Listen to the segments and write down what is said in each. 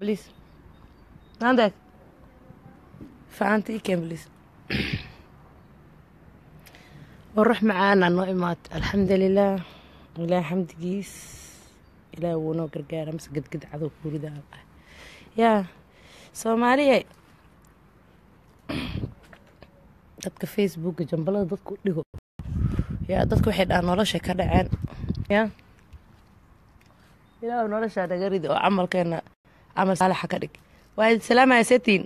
Please. Nandag. Facanta ii keen please. Waa ruux macaan aa noo imaad alxamdulilah ilaah xamdigiis ilaah wuu noo gargaara mase gadgad cadow kuurida ah yaa soomaaliya dadka facebooka jambalada dadku dhigo yaa dadka waxay dhahaan nolosha ka dhaceen yaa ilaah noloshaa naga ridi oo camalkeena ama saalaxa ka dhig waaad salaamaasatiin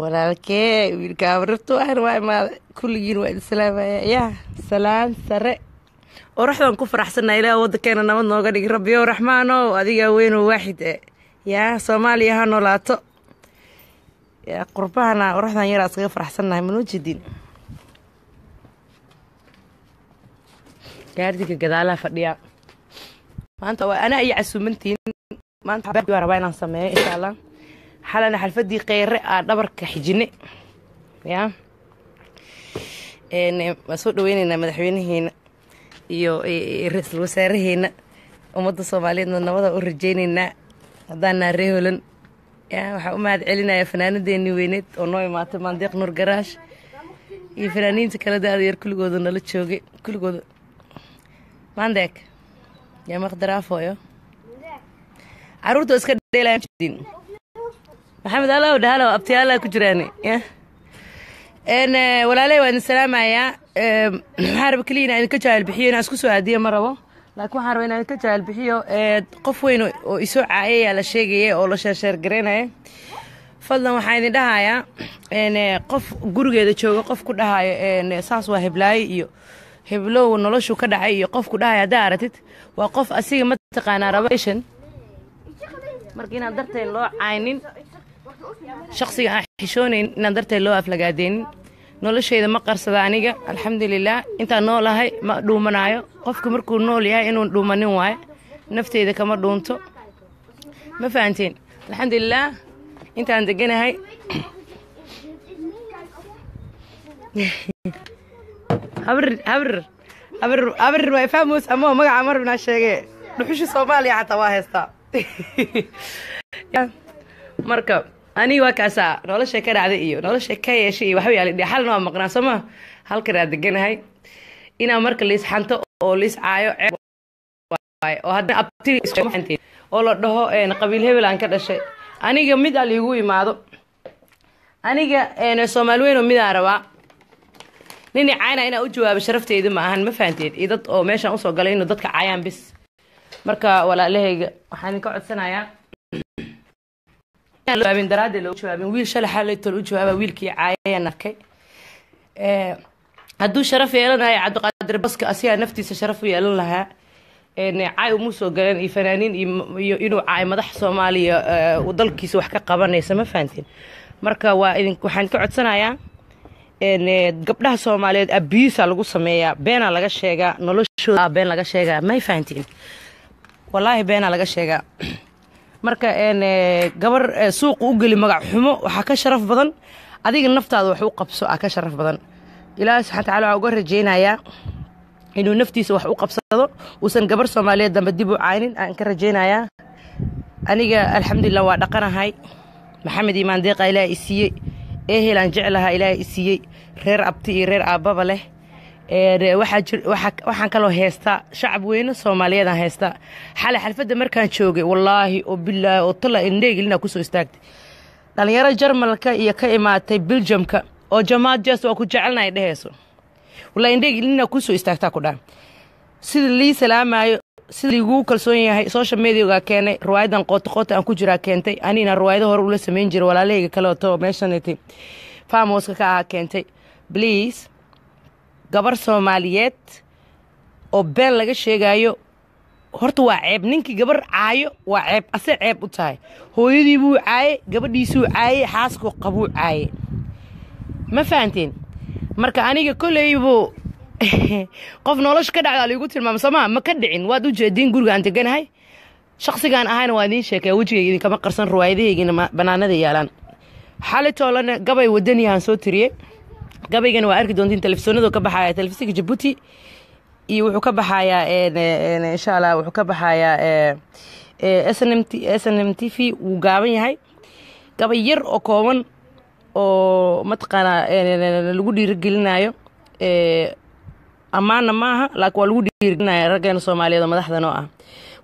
walaalkee wiilka abarirtu ahna waa imaaday kulligiin waa islaamaya yaa salaan sare oraxdan ku faraxsanna ilaa wadankeena nabad nooga dhig rabbiyo raxmaanow adigaa weynoo waaxid e yaa soomaaliya ha noolaato yaa qurbahana oraxdan yaraa iskaga faraxsannahay manoo jeedin gaardiga gadaalaha fadhiyaa maanta waa anaa iyo casuumantiin maanta xabaa rabaa inaan sameeyo insha allah xalana xalfadii kheyre aa dhabarka xijine ya waan soo dhaweyneynaa madaxweynaheena iyo ra-iisul wasaaraheena ummadda soomaaliyeedna nabada u rajeyneynaa haddaanaa ree holan ya waxaa u mahad celinayaa fanaanadeeni weyneed oo noo imaatay maandeeq nuur garaash iyo fanaaniinta kala da-da yar kulligooda nala joogay kulligooda maandeeg yaa maqdaraafoyo caruurta iska dheelan maxamed allaw dhahalow abtiyaallaa ku jiraan n eh, walaaley waa salaamayaa waxaan raba keliya inaa idinka jaahil bixiyo inaan isku soo aadiyo ma rabo laakiin waxaan raba inaa idinka jaahil bixiyo eh, qof weyn oo isoo caayay la sheegaya oo la sheersheergaraynaya fadlan waxaan idin dhahayaa eh, qof gurigeeda jooga qof ku dhahayo saas waa heblaayo iyo heblow noloshu ka dhacay iyo qof ku dhahaya haddaa aragtid waa qof asiga mataqaanaa rabation marka inaan darteen loo caynin shaksiga aan xishoonayn inaan darteen loo aflagaadeenin nolosheyda ma qarsada aniga alxamdulilaah intaan noolahay ma dhuumanaayo qofku markuu nool yahay inuu dhuumanin waayo nafteyda kama dhuunto ma fahanteen alxamdulilaah intaan deganahay habrir habrir habrir waa ifaamus amoo magaca marabnaa sheege dhuxushi soomaaliya xataa waa haystaa marka ani waa kaasaa nolosha ka dhacda iyo nolosha ka yeeshay iyo waxba yaali xalna waa maqnaa soo maa halkan aad deganahay inaa marka liis xanto oo liis caayo ceeb oo haddana abti oo la dhaho qabiil hebel ka dhashay aniga mid aa imaado aniga soomaali weyn oo midaan rabaa nini caayna inaa u jawaabo sharafteyda ma ahan ma fahanteed iyo dad oo meeshaan usoo galay inuu dadka caayaan bis marka walaalahayga waxaan idinka codsanayaa jawaabin daraadee loogu jawaabin wiil shalay xalaytol u jawaaba wiilkii caayayaan arkay eh, hadduu sharaf yeelanayo cabdiqaadir baska asigaa naftiisa sharaf u yeelan lahaa caay uma soo galeen iyo fanaaniin iyo inuu caay madax soomaaliya eh, dalkiisa wax ka qabanaysa ma fahantiin marka waa idin waxaan ka codsanayaa eh, gabdhaha soomaaliyeed abiisa lagu sameeyaa beenaa laga sheegaa noloshooda been laga sheegaa may fahantiin walaahi beena laga sheegaa marka e, gabar e, suuqu u geli magac xumo waxaa ka sharaf badan adiga naftaada wax u qabso aa ka sharaf badan ilaahi subxana wataala waxaa uga rajaynayaa inuu naftiisa wax u qabsado uusan gabar soomaaliyeed dambe dib u caynin aan ka rajaynayaa aniga alxamdulilah waa dhaqanahay maxamed imaan deeqa ilaaha isiiyey ee helaan jeclahaa ilaaha isiiyey reer abti iyo reer aabbaba leh waxaan kaloo heestaa shacab weyne soomaaliyeedaan heestaa xale xalfada markaan joogay wallaahi oo bilaahi oo tala indheegelinaa kusoo istaagtay dhallinyaro jarmalka iyo ka imaatay biljamka oo jamaad jes waa ku jecelnay dheheyso wallaahi indheegelinaa kusoo istaagtaa ku dhaa sida lii salaamaayo sida liiguu kalsoon yahay social mediaga keenay riwaayadan qoota aan ku jiraa keentay anina riwaayado hore ula samayn jiray walaalahayga kaleoto meeshanatay faamhouska ka ahaa keentay bliase gabar soomaaliyeed oo been laga sheegaayo horta waa ceeb ninkii gabar caayo waa ceeb ase ceeb u tahay hooyadii buu caaye gabadhiisuu caaye xaasku qabuu caaye ma fahanteen marka aniga kolleybuu qof nolosha ka dhacda liigu tilmaamo soomaa ma ka dhicin waad u jeediin guriga aan deganahay shakhsigaan ahayna waa idiin sheekaa wejigayga idinkama qarsan ruwaayadahaygiina banaanada yaalaan xalitoolan gabay wadaniyahaan soo tiriyey gabaygan waa arki doontiin telefisonadu ka baxaya telefisonka jabuuti iyo wuxuu ka baxayaa insha allah wuxuu ka baxayaa eh, eh, snm snm t v wuu gaaban yahay gabay yar oo kooban oo mataqaanaa lagu dhiirigelinayo eh, ammaanna maaha laakiin waa lagu dhiirigelinaya raggeena soomaaliyeed oo madaxdan oo ah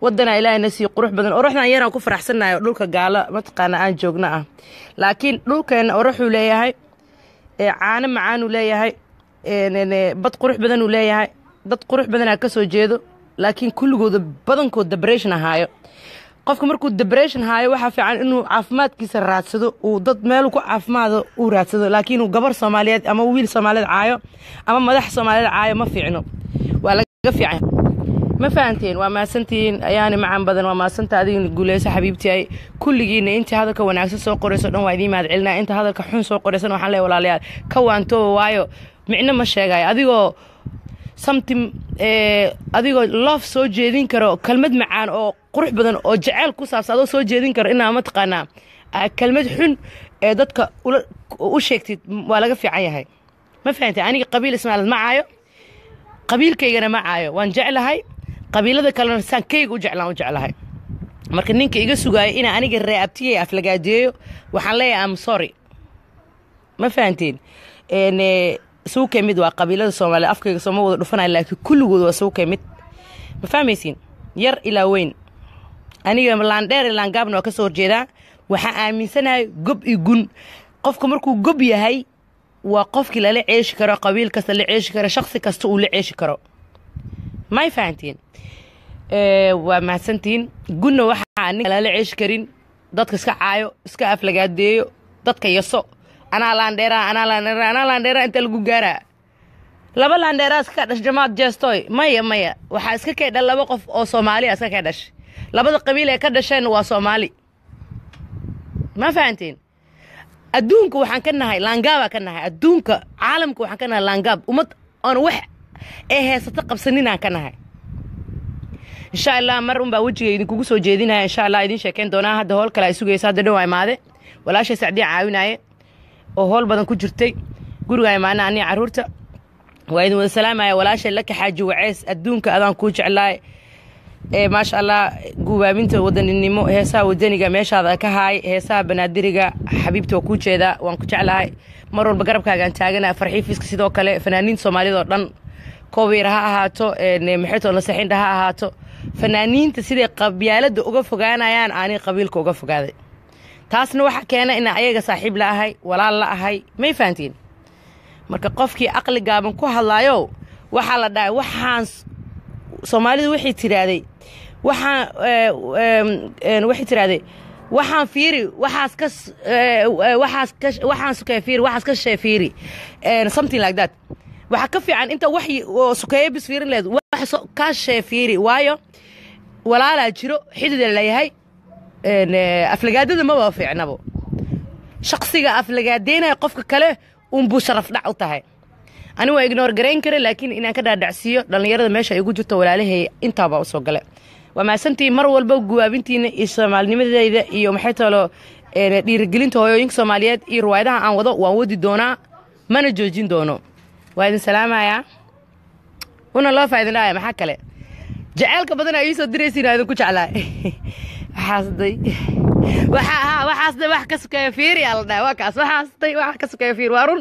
waddanaa ilaahayna sii qurux badan oraxdan yaraan ku faraxsannahay dhulka gaalo mataqaana aan joogno ah laakiin dhulkeena oraxuu leeyahay caano macaanuu leeyahay bad qurux badanuu leeyahay dad qurux badanaa ka soo jeedo laakiin kulligooda badankood debration ahaayo qofka markuu debration haayo waxaa fiican inuu caafimaadkiisa raadsado uu dad meelu ku caafimaado uu raadsado laakiin uu gabar soomaaliyeed ama wiil soomaaliyeed caayo ama madax soomaaliyeed caayo ma fiicno waa laga fiican ma fahanteen waa maasantihiin ayaani macaan badan waa maasanta adigina guuleysa xabiibtiay kulligiina intii hadalka wanaagsan soo qorayso dhan waa idiin mahad inta hadalka xun soo qoraysan waxaan leey walaalayaal ka waantooba waayo micno ma sheegayo adigoo something eh, adigoo loof soo jeedin karo kelmad macaan oo qurux badan oo jaceyl ku saabsan adoo soo jeedin karo inaa mataqaanaa ah, kelmad xun ee dadka u sheegtid waa laga fiican yahay ma fahanteen aniga qabiil ismaalad ma caayo qabiilkaygana ma caayo waan jeclahay qabiilada kalena saan keyga u jeclaan u jeclahay marka ninka iga sugaayo inaa aniga ree abtiya aflagaadeeyo waxaan leeyahay am sorry ma fahanteen eh, suuke mid waa qabiilada soomaaliya afkayga sooma wada dhufanaya laakiin kulligood waa suuke mid ma fahmaysiin yar ilaa weyn aniga laandheer i laangaabna waa ka horjeedaa waxaa aaminsanahay gob i gun qofka markuu gob yahay waa qofkii lala ceeshi karo qabiil kasta la ceeshi karo shaksi kasta uu la ceeshi karo ma fahantiin eh, waa mahadsantiin gunna waxaa ninka ceeshi karin dadka iska caayo iska aflagaadeeyo dadka yaso anaa laandheeraa anaa laandheeraa anaa laandheeraa inta lagu gaaraa laba laandheeraa iska dhashay jamaad jeestoy maya maya waxaa iska kay laba qof oo soomaaliya ah iska kay dhashay labada qabiil ee ka dhasheen waa soomaali ma fahantiin adduunka waxaan ka nahay laangaabaa ka nahay adduunka caalamka waxaan ka nahay laangaab ummad oon wax ee heesata qabsaninaan ka nahay insha allah mar unbaa wejiga idinkugu soo jeedinaya insha allah idiin sheekeyn doonaa hadda hool kale ay sugayso hadda dhow imaade walaashay sacdiya caawinaaye oo hool badan ku jirtay guriga imaana anii caruurta waa idin wada salaamaya walaashay laka xaaji waceys adduunka adaan kuu jeclaay ee maasha allah guubaabinta wadaninimo heesaha wadaniga meeshaada ka haay heesaha banaadiriga xabiibta waa kuu jeedaa waan ku jeclahay mar walba garabkaagaan taagana farxiifiiska sidoo kale fanaaniinta soomaaliyada oo dhan koobir ha ahaato eh, maxayto nasaxindha ha ahaato fanaaniinta siday qabyaaladda uga fogaanayaan aani qabiilka uga fogaaday taasna waxaa keena inaa ayaga saaxiib la ahay walaal la ahay may fahantiin marka qofkii aqli gaaban ku hadlaayo waxaa la dhahay waxaan soomaalidu waxay tiraahday waxaan eh, waxay tiraahday waxaan fiiri waxaas ka eh, waxaas ka waxaan sukee fiiri waxaas ka shee fiiri something like that waxaa ka fiican inta wax sukeeye bis fiirin leed kaashee fiiri waayo walaalaa jiro xidida layahay eh, aflagaadada maba fiicnabo shaqsiga aflagaadeynaya qofka kale unbuu sharaf dhac u tahay ani waa ignoor garayn kara laakiin inaan ka dhaadhacsiiyo dhallinyarada meesha ay ugu jirto walaalahay intaabaa usoo gale waa mahadsantihiin mar walba gubaabintiina iyo soomaalinimadeyda iyo maxay talo dhiirigelinta hooyooyinka soomaaliyeed iyo riwaayadaha aan wado waan wadi doonaa mana joojin doono waa idin salaamayaa una loo faa idin dhaaya maxaa kale jaceylka badan aa iisoo diraysiin aa idinku jeclaa waxaasday waxaasday wax ka sukeeya fiiri aa la dhaha waa kaas waxaasday wax ka sukeeya fiir waa run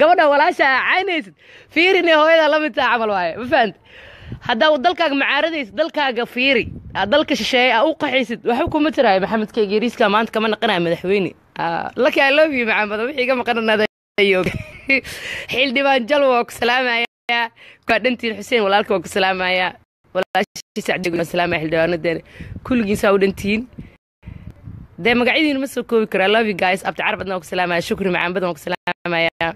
gabadha walaasha aa caynaysid fiirin ee hooyadaa la midtaa ah camal waaye ma fahamta haddaa dalkaaga macaaradaysid dalkaaga fiiri aa dalka shisheeye aa u qaxaysid waxba kuma jiraayo maxamedkayga yariiska maanta kama naqanaya madaxweyne laki i love you maxamed wixii iga maqananaada xildhibaan jal waa ku salaamayaa waa dhantiin xuseen walaalka waa ku salaamayaa walaashii salaamaya xildhibaanadeena kulligiin saa u dhantiin dee magacyadiina ma soo koobi karo love you guys abdi carab waa ku salaamaya shukri macaan badan waa ku salaamayaa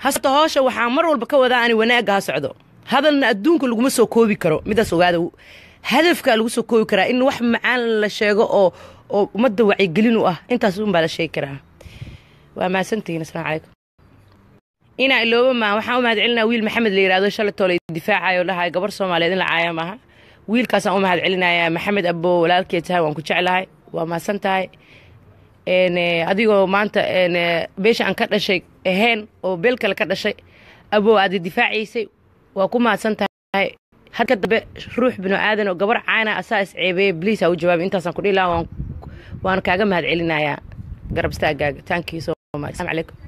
hasto hoosha waxaa mar walba ka wadaa ani wanaagga ha socdo hadalna adduunka laguma soo koobi karo midaas ogaada hadafka lagu soo koobi karaa in wax macaan la sheego oo oo ummadda wacyigelin u ah intaas uun baa la sheegi karaa waa mahadsantihiin asalaamu calaykum inaa ilooba maa waxaan u mahad celinaa wiil maxamed la yirahdo shalay difaacayo dhahay gabar soomaaliyeed in la caaya maaha wiilkaasaan u mahad celinayaa maxamed abo walaalkee tahay waan ku jeclahay waa mahadsan tahay eh, adigoo maanta eh, beesha aan ka dhashay ahayn oo beel kale ka dhashay abow aada difaacaysay waa ku mahadsan tahay had dambe ruux binu aadan oo gabar caana asaa ah, isceebeeye bliis aa u jawaabay intaasaan kudhihi laha waan waan kaaga mahad celinayaa garab istaagaaga